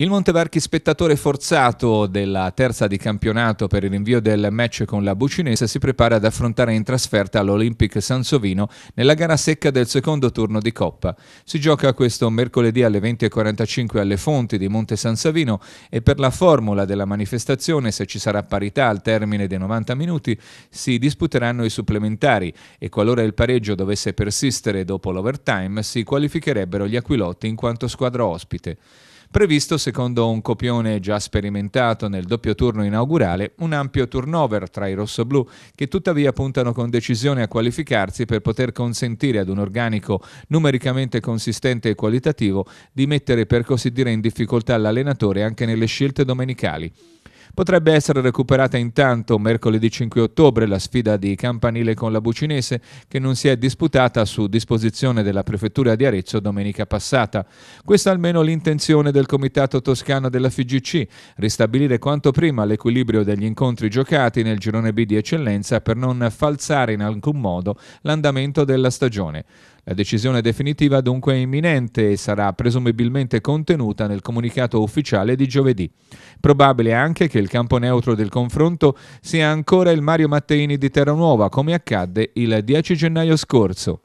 Il Montevarchi spettatore forzato della terza di campionato per il rinvio del match con la Bucinese si prepara ad affrontare in trasferta l'Olympic Sansovino nella gara secca del secondo turno di Coppa. Si gioca questo mercoledì alle 20.45 alle fonti di Monte Sansovino e per la formula della manifestazione, se ci sarà parità al termine dei 90 minuti, si disputeranno i supplementari e qualora il pareggio dovesse persistere dopo l'overtime si qualificherebbero gli Aquilotti in quanto squadra ospite previsto secondo un copione già sperimentato nel doppio turno inaugurale un ampio turnover tra i rossoblù che tuttavia puntano con decisione a qualificarsi per poter consentire ad un organico numericamente consistente e qualitativo di mettere per così dire in difficoltà l'allenatore anche nelle scelte domenicali. Potrebbe essere recuperata intanto mercoledì 5 ottobre la sfida di Campanile con la Bucinese che non si è disputata su disposizione della Prefettura di Arezzo domenica passata. Questa almeno l'intenzione del Comitato Toscano della FIGC, ristabilire quanto prima l'equilibrio degli incontri giocati nel girone B di eccellenza per non falsare in alcun modo l'andamento della stagione. La decisione definitiva dunque è imminente e sarà presumibilmente contenuta nel comunicato ufficiale di giovedì. Probabile anche che il il campo neutro del confronto sia ancora il Mario Matteini di Terranuova, come accadde il 10 gennaio scorso.